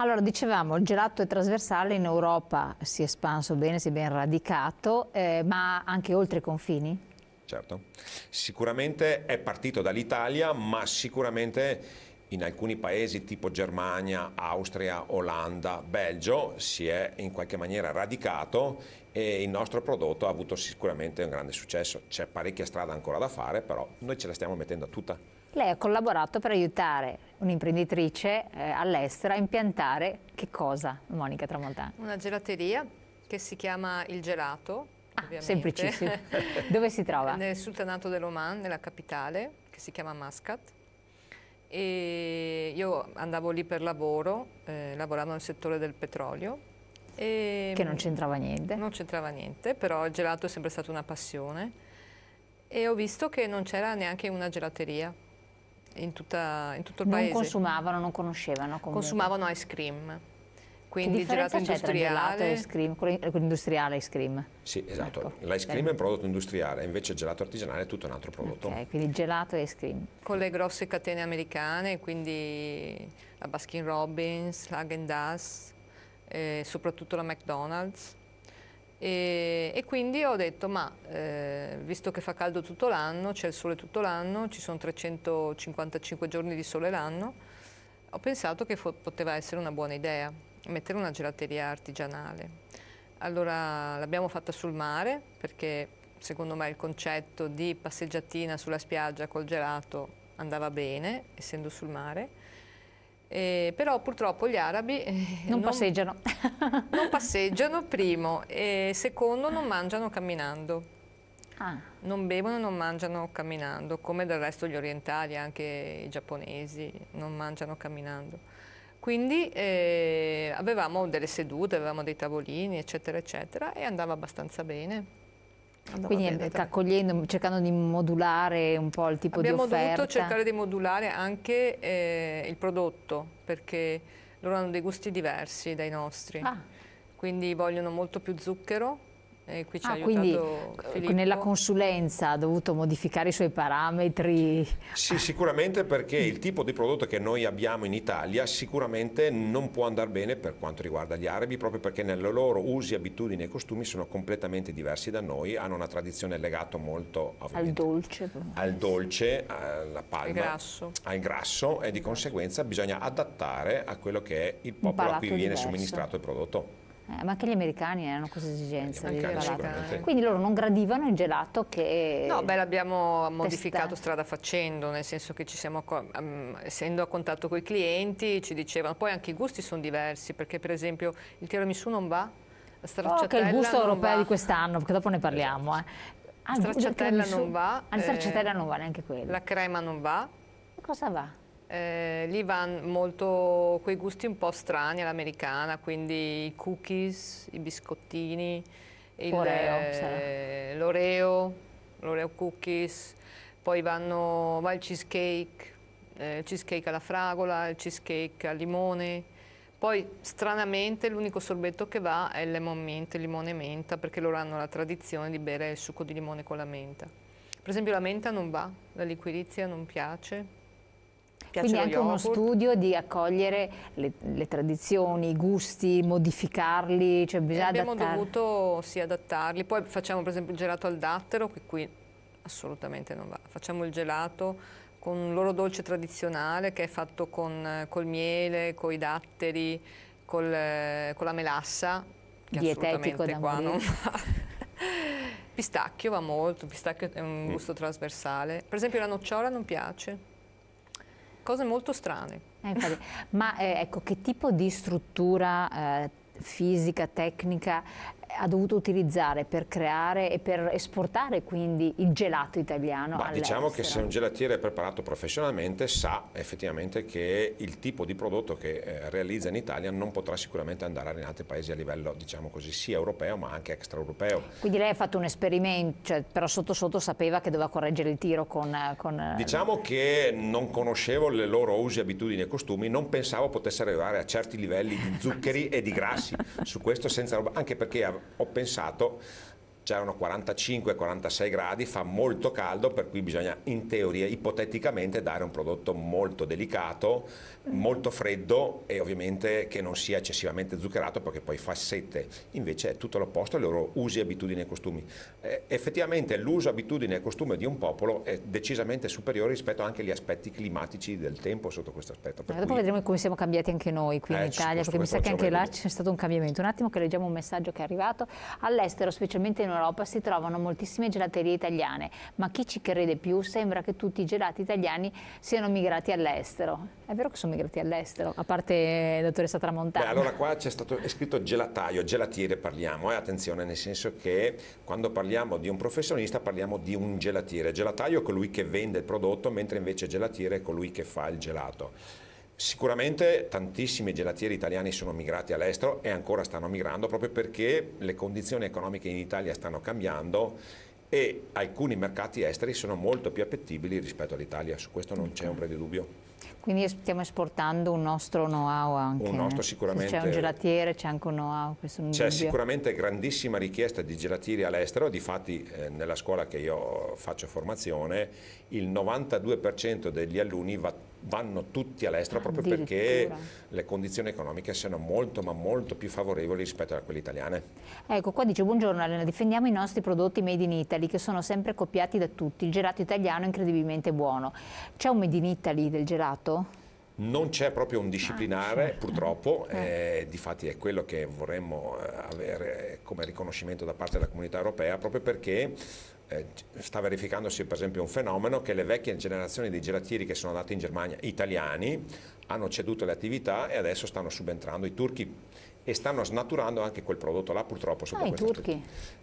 Allora, dicevamo, il gelato è trasversale, in Europa si è espanso bene, si è ben radicato, eh, ma anche oltre i confini? Certo, sicuramente è partito dall'Italia, ma sicuramente in alcuni paesi tipo Germania, Austria, Olanda, Belgio si è in qualche maniera radicato e il nostro prodotto ha avuto sicuramente un grande successo. C'è parecchia strada ancora da fare, però noi ce la stiamo mettendo tutta. Lei ha collaborato per aiutare un'imprenditrice eh, all'estero a impiantare che cosa, Monica Tramontana? Una gelateria che si chiama Il Gelato. Ah, semplicissimo. Dove si trova? Nel sultanato dell'Oman, nella capitale, che si chiama Muscat. E io andavo lì per lavoro, eh, lavoravo nel settore del petrolio e che non c'entrava niente. Non c'entrava niente, però il gelato è sempre stata una passione e ho visto che non c'era neanche una gelateria in, tutta, in tutto il non paese. Non consumavano, non conoscevano comunque. Consumavano ice cream. Quindi gelato industriale. Gelato cream, quello industriale ice cream. Sì, esatto. Ecco. L'ice cream è un prodotto industriale, invece il gelato artigianale è tutto un altro prodotto. Ok, quindi gelato e ice cream. Con le grosse catene americane, quindi la Baskin Robbins, la häagen eh, soprattutto la McDonald's. E, e, quindi ho detto, ma eh, visto che fa caldo tutto l'anno, c'è il sole tutto l'anno, ci sono 355 giorni di sole l'anno, ho pensato che poteva essere una buona idea mettere una gelateria artigianale. Allora l'abbiamo fatta sul mare perché secondo me il concetto di passeggiatina sulla spiaggia col gelato andava bene, essendo sul mare eh, però purtroppo gli arabi eh, non, non, passeggiano. non passeggiano, primo, e secondo non mangiano camminando. Ah. Non bevono e non mangiano camminando, come del resto gli orientali, anche i giapponesi, non mangiano camminando. Quindi eh, avevamo delle sedute, avevamo dei tavolini, eccetera, eccetera, e andava abbastanza bene. Andava Quindi accogliendo, cercando di modulare un po' il tipo Abbiamo di offerta. Abbiamo dovuto cercare di modulare anche eh, il prodotto, perché loro hanno dei gusti diversi dai nostri. Ah. Quindi vogliono molto più zucchero, e qui ci ah, ha quindi eh, Filippo. nella consulenza ha dovuto modificare i suoi parametri? Sì, sicuramente perché il tipo di prodotto che noi abbiamo in Italia sicuramente non può andare bene per quanto riguarda gli arabi, proprio perché nelle loro usi, abitudini e costumi sono completamente diversi da noi, hanno una tradizione legata molto al dolce, al dolce, alla palma, grasso. al grasso e di conseguenza bisogna adattare a quello che è il popolo a cui viene diverso. somministrato il prodotto. Eh, ma anche gli americani hanno questa esigenza di gelato. Quindi loro non gradivano il gelato che... No, beh, l'abbiamo modificato strada facendo, nel senso che ci siamo, um, essendo a contatto con i clienti, ci dicevano, poi anche i gusti sono diversi, perché per esempio il tiramisù non va, la stracciatella oh, che è il gusto europeo va. di quest'anno, perché dopo ne parliamo. Eh. Ah, stracciatella non va. Ah, la stracciatella eh, non va neanche quella. La crema non va. E Cosa va? eh, lì vanno molto quei gusti un po' strani all'americana, quindi i cookies, i biscottini, eh, l'oreo, l'oreo cookies, poi vanno, va il cheesecake, eh, cheesecake alla fragola, il cheesecake al limone, poi stranamente l'unico sorbetto che va è il lemon mint, limone menta, perché loro hanno la tradizione di bere il succo di limone con la menta. Per esempio la menta non va, la liquirizia non piace, Piace Quindi anche uno studio di accogliere le, le, tradizioni, i gusti, modificarli, cioè bisogna eh, abbiamo adattarli. dovuto sì, adattarli, poi facciamo per esempio il gelato al dattero, che qui assolutamente non va, facciamo il gelato con un loro dolce tradizionale che è fatto con, col miele, con i datteri, col, con la melassa, che Dietetico assolutamente qua non va. pistacchio va molto, pistacchio è un mm. gusto trasversale. Per esempio la nocciola non piace cose molto strane. Eh, infatti, ma eh, ecco, che tipo di struttura eh, fisica, tecnica ha dovuto utilizzare per creare e per esportare quindi il gelato italiano Ma Diciamo che se un gelatiere è preparato professionalmente sa effettivamente che il tipo di prodotto che eh, realizza in Italia non potrà sicuramente andare in altri paesi a livello diciamo così sia europeo ma anche extraeuropeo. Quindi lei ha fatto un esperimento, cioè, però sotto sotto sapeva che doveva correggere il tiro con... con eh, diciamo la... che non conoscevo le loro usi, abitudini e costumi, non pensavo potesse arrivare a certi livelli di zuccheri e di grassi su questo senza roba, anche perché ho pensato c'erano 45-46 gradi, fa molto caldo, per cui bisogna in teoria, ipoteticamente, dare un prodotto molto delicato, molto freddo e ovviamente che non sia eccessivamente zuccherato perché poi fa sette. Invece è tutto l'opposto ai loro usi, abitudini e costumi. Eh, effettivamente l'uso, abitudine e costume di un popolo è decisamente superiore rispetto anche agli aspetti climatici del tempo sotto questo aspetto. Per eh, cui... vedremo come siamo cambiati anche noi qui eh, in Italia, perché mi sa che anche là c'è stato un cambiamento. Un attimo che leggiamo un messaggio che è arrivato. All'estero, specialmente in una Europa si trovano moltissime gelaterie italiane, ma chi ci crede più sembra che tutti i gelati italiani siano migrati all'estero. È vero che sono migrati all'estero, a parte eh, dottoressa Tramontana. Beh, allora qua c'è stato è scritto gelataio, gelatiere parliamo, eh? attenzione, nel senso che quando parliamo di un professionista parliamo di un gelatiere. Gelataio è colui che vende il prodotto, mentre invece gelatiere è colui che fa il gelato. Sicuramente tantissimi gelatieri italiani sono migrati all'estero e ancora stanno migrando proprio perché le condizioni economiche in Italia stanno cambiando e alcuni mercati esteri sono molto più appetibili rispetto all'Italia, su questo non c'è ombra di dubbio. Quindi stiamo esportando un nostro know-how anche. Un nostro sicuramente. C'è un gelatiere, c'è anche un know-how. C'è sicuramente grandissima richiesta di gelatieri all'estero, difatti eh, nella scuola che io faccio formazione il 92% degli alunni va vanno tutti all'estero ah, proprio perché le condizioni economiche siano molto ma molto più favorevoli rispetto a quelle italiane. Ecco, qua dice buongiorno Elena, difendiamo i nostri prodotti made in Italy che sono sempre copiati da tutti, il gelato italiano è incredibilmente buono. C'è un made in Italy del gelato? Non c'è proprio un disciplinare, ah, certo. purtroppo, eh. eh, difatti è quello che vorremmo eh, avere come riconoscimento da parte della comunità europea, proprio perché eh, sta verificandosi per esempio un fenomeno che le vecchie generazioni di gelatieri che sono andati in Germania, italiani, hanno ceduto le attività e adesso stanno subentrando i turchi e stanno snaturando anche quel prodotto là purtroppo. Ah, i turchi? Struttura.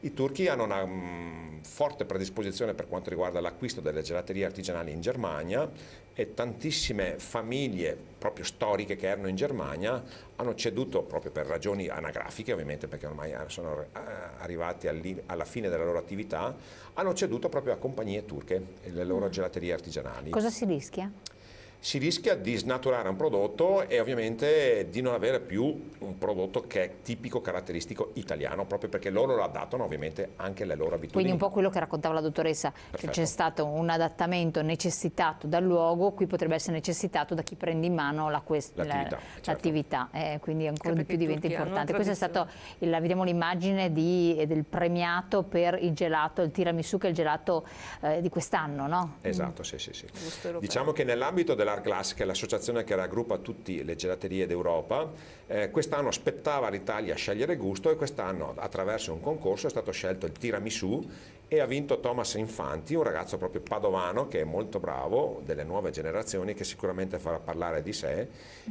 I turchi hanno una mh, mm, forte predisposizione per quanto riguarda l'acquisto delle gelaterie artigianali in Germania e tantissime famiglie proprio storiche che erano in Germania hanno ceduto proprio per ragioni anagrafiche ovviamente perché ormai eh, sono eh, arrivati alla fine della loro attività, hanno ceduto proprio a compagnie turche le loro mm. gelaterie artigianali. Cosa si rischia? si rischia di snaturare un prodotto e ovviamente di non avere più un prodotto che è tipico caratteristico italiano, proprio perché loro lo adattano ovviamente anche alle loro abitudini. Quindi un po' quello che raccontava la dottoressa, Perfetto. c'è stato un adattamento necessitato dal luogo, qui potrebbe essere necessitato da chi prende in mano la quest- l'attività, la, certo. eh, quindi ancora di più diventa importante. Questa è stata, vediamo l'immagine di, eh, del premiato per il gelato, il tiramisù che è il gelato eh, di quest'anno, no? Esatto, mm. sì, sì, sì. Diciamo che nell'ambito della Gelarglass, che è l'associazione che raggruppa tutte le gelaterie d'Europa, eh, quest'anno spettava a scegliere gusto e quest'anno attraverso un concorso è stato scelto il tiramisù e ha vinto Thomas Infanti, un ragazzo proprio padovano che è molto bravo, delle nuove generazioni, che sicuramente farà parlare di sé,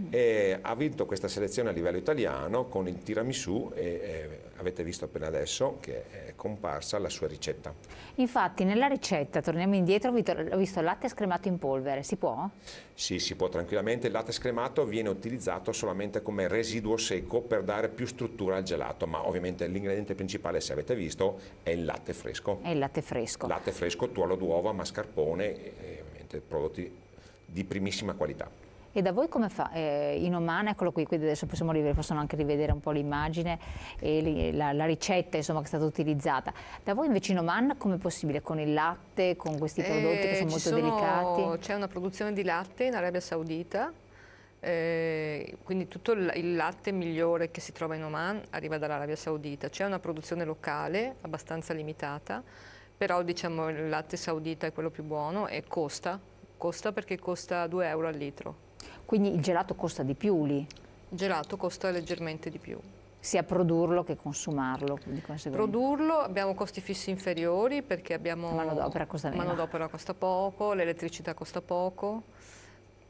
e ha vinto questa selezione a livello italiano con il tiramisù e, e avete visto appena adesso che è comparsa la sua ricetta. Infatti nella ricetta, torniamo indietro, ho visto latte scremato in polvere, si può? Sì, si può tranquillamente, il latte scremato viene utilizzato solamente come residuo secco per dare più struttura al gelato, ma ovviamente l'ingrediente principale, se avete visto, è il latte fresco. È il latte fresco. Latte fresco, tuorlo d'uova, mascarpone, ovviamente prodotti di primissima qualità. E da voi come fa? Eh, in Oman, eccolo qui, quindi adesso possiamo possono anche rivedere un po' l'immagine e la, la ricetta insomma, che è stata utilizzata. Da voi invece in Oman come è possibile? Con il latte, con questi prodotti eh, che sono eh, molto sono, delicati? C'è una produzione di latte in Arabia Saudita eh, quindi tutto il latte migliore che si trova in Oman arriva dall'Arabia Saudita, c'è una produzione locale abbastanza limitata, però diciamo, il latte saudita è quello più buono e costa, costa perché costa 2 euro al litro. Quindi il gelato costa di più lì? Il gelato costa leggermente di più sia produrlo che consumarlo. Produrlo abbiamo costi fissi inferiori perché abbiamo Manodopera d'opera costa, mano costa poco, l'elettricità costa poco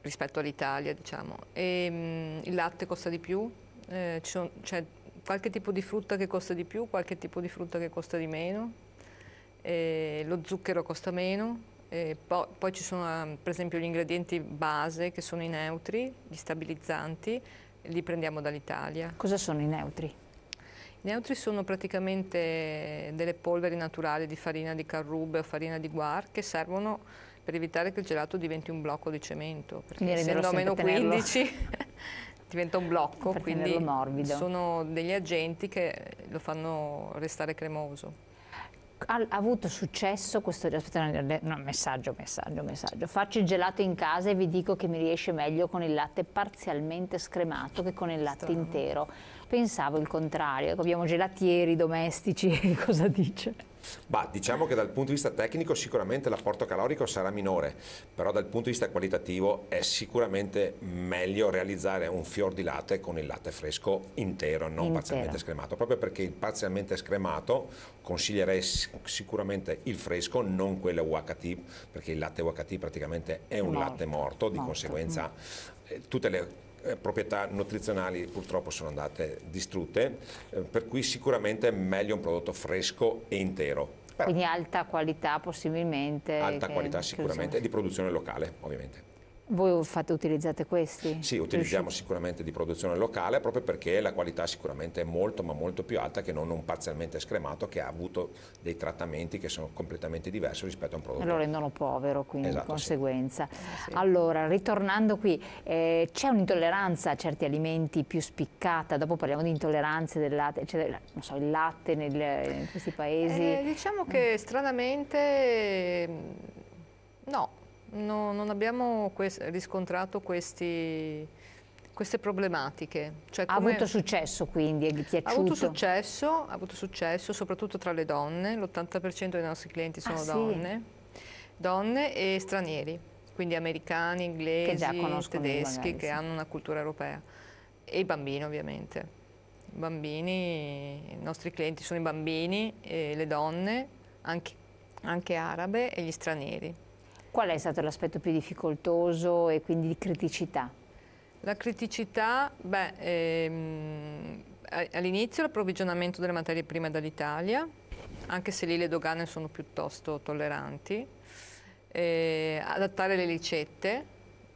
rispetto all'Italia, diciamo. E, mh, mm, il latte costa di più, eh, c'è cioè, qualche tipo di frutta che costa di più, qualche tipo di frutta che costa di meno, e lo zucchero costa meno, poi, poi, ci sono ehm, per esempio gli ingredienti base che sono i neutri, gli stabilizzanti, li prendiamo dall'Italia. Cosa sono i neutri? I neutri sono praticamente delle polveri naturali di farina di carrube o farina di guar che servono per evitare che il gelato diventi un blocco di cemento, perché Quindi essendo meno 15 diventa un blocco, per quindi morbido. sono degli agenti che lo fanno restare cremoso. Ha avuto successo questo aspetta, no, messaggio, messaggio, messaggio. Faccio il gelato in casa e vi dico che mi riesce meglio con il latte parzialmente scremato che con il latte Strano. intero. Pensavo il contrario, abbiamo gelatieri domestici, cosa dice? Bah, diciamo che dal punto di vista tecnico sicuramente l'apporto calorico sarà minore, però dal punto di vista qualitativo è sicuramente meglio realizzare un fior di latte con il latte fresco intero, non intero. parzialmente scremato, proprio perché il parzialmente scremato consiglierei sicuramente il fresco, non quello UHT, perché il latte UHT praticamente è un morto. latte morto, di morto. conseguenza mm. eh, tutte le eh, proprietà nutrizionali purtroppo sono andate distrutte, eh, per cui sicuramente è meglio un prodotto fresco e intero. Però, Quindi alta qualità possibilmente. Alta qualità sicuramente, e di produzione locale ovviamente. Voi fate, utilizzate questi? Sì, utilizziamo riuscite? sicuramente di produzione locale proprio perché la qualità sicuramente è molto ma molto più alta che non un parzialmente scremato che ha avuto dei trattamenti che sono completamente diversi rispetto a un prodotto. Lo rendono povero quindi esatto, di conseguenza. Eh, sì. Allora, ritornando qui, eh, c'è un'intolleranza a certi alimenti più spiccata, dopo parliamo di intolleranze del latte, cioè, non so, il latte nel, in questi paesi? Eh, diciamo che mm. stranamente mm, no. No, non abbiamo quest riscontrato questi, queste problematiche. Cioè, ha avuto successo quindi, è piaciuto? Ha avuto successo, ha avuto successo soprattutto tra le donne, l'80% dei nostri clienti sono ah, donne, sì? donne e stranieri, quindi americani, inglesi, che tedeschi magari, che sì. hanno una cultura europea e i bambini ovviamente. I bambini, i nostri clienti sono i bambini, le donne, anche, anche arabe e gli stranieri. Qual è stato l'aspetto più difficoltoso e quindi di criticità? La criticità, beh, ehm, all'inizio l'approvvigionamento delle materie prime dall'Italia, anche se lì le dogane sono piuttosto tolleranti, eh, adattare le ricette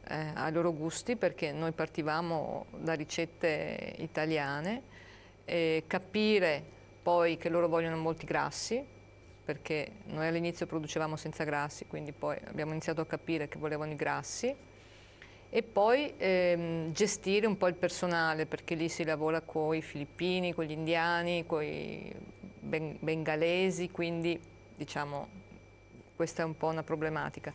eh, ai loro gusti perché noi partivamo da ricette italiane, eh, capire poi che loro vogliono molti grassi, perché noi all'inizio producevamo senza grassi, quindi poi abbiamo iniziato a capire che volevano i grassi e poi ehm, gestire un po' il personale perché lì si lavora con i filippini, con gli indiani, con i ben bengalesi, quindi diciamo questa è un po' una problematica.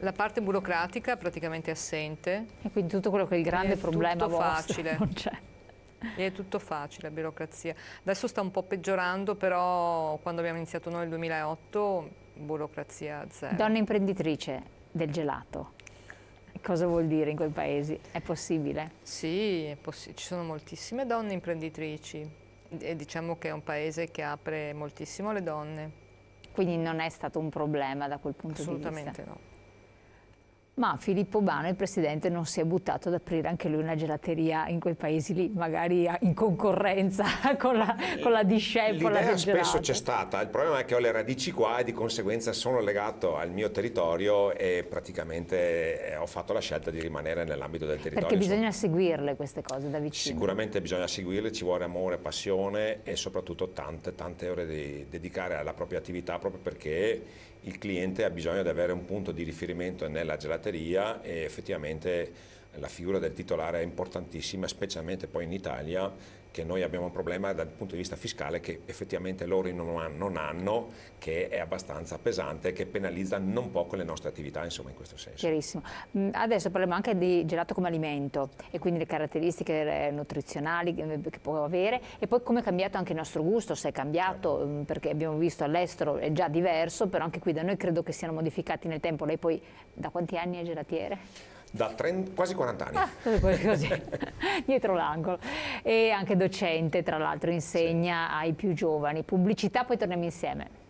La parte burocratica praticamente è assente. E quindi tutto quello che è il grande è problema vostro facile. non c'è. è tutto facile, la burocrazia. Adesso sta un po' peggiorando, però quando abbiamo iniziato noi nel 2008, burocrazia zero. Donna imprenditrice del gelato. Cosa vuol dire in quei paesi? È possibile? Sì, è possi ci sono moltissime donne imprenditrici e diciamo che è un paese che apre moltissimo le donne. Quindi non è stato un problema da quel punto di vista? Assolutamente no ma Filippo Bano, il presidente, non si è buttato ad aprire anche lui una gelateria in quei paesi lì, magari in concorrenza con la, con la eh, discepola. L'idea spesso c'è stata, il problema è che ho le radici qua e di conseguenza sono legato al mio territorio e praticamente eh, ho fatto la scelta di rimanere nell'ambito del territorio. Perché bisogna sono... seguirle queste cose da vicino. Sicuramente bisogna seguirle, ci vuole amore, passione e soprattutto tante, tante ore da dedicare alla propria attività proprio perché il cliente ha bisogno di avere un punto di riferimento nella gelateria batteria e effettivamente la figura del titolare è importantissima, specialmente poi in Italia che noi abbiamo un problema dal punto di vista fiscale che effettivamente loro non hanno, che è abbastanza pesante, che penalizza non poco le nostre attività, insomma, in questo senso. Chiarissimo. Mm, adesso parliamo anche di gelato come alimento e quindi le caratteristiche eh, nutrizionali eh, che può avere e poi come è cambiato anche il nostro gusto, se è cambiato, certo. mm, perché abbiamo visto all'estero è già diverso, però anche qui da noi credo che siano modificati nel tempo. Lei poi da quanti anni è gelatiere? da 30, quasi 40 anni. Ah, così, dietro l'angolo. E anche docente, tra l'altro, insegna sì. ai più giovani. Pubblicità, poi torniamo insieme.